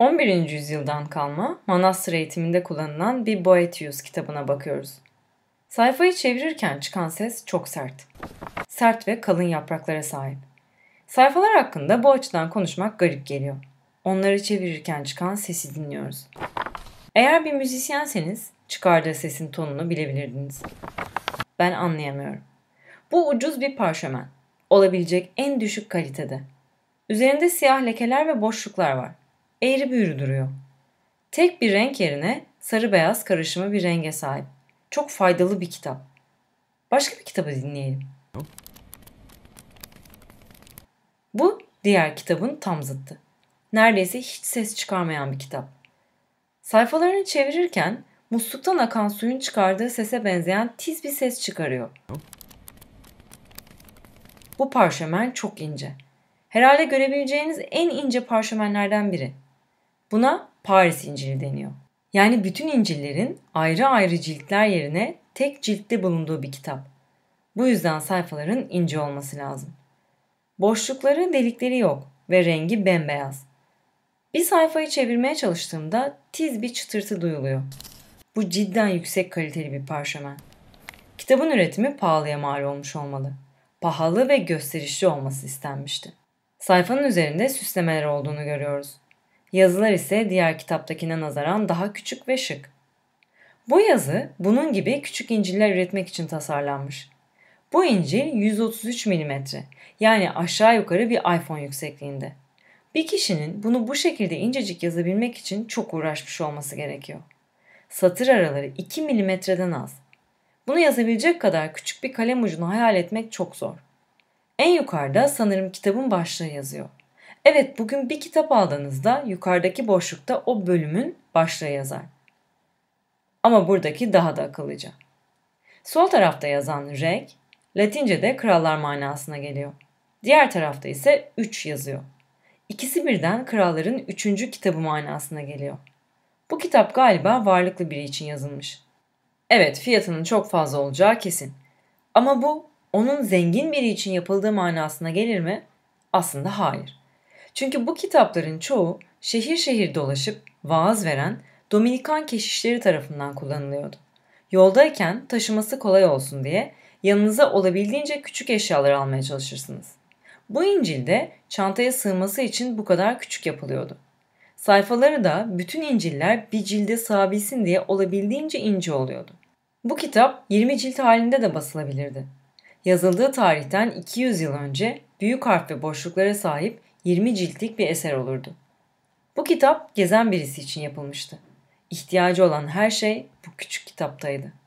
11. yüzyıldan kalma manastır eğitiminde kullanılan bir Boetius kitabına bakıyoruz. Sayfayı çevirirken çıkan ses çok sert. Sert ve kalın yapraklara sahip. Sayfalar hakkında bu açıdan konuşmak garip geliyor. Onları çevirirken çıkan sesi dinliyoruz. Eğer bir müzisyenseniz çıkardığı sesin tonunu bilebilirdiniz. Ben anlayamıyorum. Bu ucuz bir parşömen. Olabilecek en düşük kalitede. Üzerinde siyah lekeler ve boşluklar var eğri büğrü duruyor. Tek bir renk yerine sarı beyaz karışımı bir renge sahip. Çok faydalı bir kitap. Başka bir kitabı dinleyelim. Bu diğer kitabın tam zıttı. Neredeyse hiç ses çıkarmayan bir kitap. Sayfalarını çevirirken musluktan akan suyun çıkardığı sese benzeyen tiz bir ses çıkarıyor. Bu parşömen çok ince. Herhalde görebileceğiniz en ince parşömenlerden biri. Buna Paris İncili deniyor. Yani bütün İncil'lerin ayrı ayrı ciltler yerine tek ciltte bulunduğu bir kitap. Bu yüzden sayfaların ince olması lazım. Boşlukları, delikleri yok ve rengi bembeyaz. Bir sayfayı çevirmeye çalıştığımda tiz bir çıtırtı duyuluyor. Bu cidden yüksek kaliteli bir parşömen. Kitabın üretimi pahalıya mal olmuş olmalı. Pahalı ve gösterişli olması istenmişti. Sayfanın üzerinde süslemeler olduğunu görüyoruz. Yazılar ise diğer kitaptakine nazaran daha küçük ve şık. Bu yazı bunun gibi küçük inciller üretmek için tasarlanmış. Bu incil 133 mm yani aşağı yukarı bir iPhone yüksekliğinde. Bir kişinin bunu bu şekilde incecik yazabilmek için çok uğraşmış olması gerekiyor. Satır araları 2 milimetreden az. Bunu yazabilecek kadar küçük bir kalem ucunu hayal etmek çok zor. En yukarıda sanırım kitabın başlığı yazıyor. Evet bugün bir kitap aldığınızda yukarıdaki boşlukta o bölümün başlığı yazar. Ama buradaki daha da akıllıca. Sol tarafta yazan reg, Latince'de krallar manasına geliyor. Diğer tarafta ise 3 yazıyor. İkisi birden kralların 3. kitabı manasına geliyor. Bu kitap galiba varlıklı biri için yazılmış. Evet fiyatının çok fazla olacağı kesin. Ama bu onun zengin biri için yapıldığı manasına gelir mi? Aslında hayır. Çünkü bu kitapların çoğu şehir şehir dolaşıp vaaz veren Dominikan keşişleri tarafından kullanılıyordu. Yoldayken taşıması kolay olsun diye yanınıza olabildiğince küçük eşyalar almaya çalışırsınız. Bu İncil'de çantaya sığması için bu kadar küçük yapılıyordu. Sayfaları da bütün İncil'ler bir cilde sığabilsin diye olabildiğince ince oluyordu. Bu kitap 20 cilt halinde de basılabilirdi. Yazıldığı tarihten 200 yıl önce büyük harf ve boşluklara sahip 20 ciltlik bir eser olurdu. Bu kitap gezen birisi için yapılmıştı. İhtiyacı olan her şey bu küçük kitaptaydı.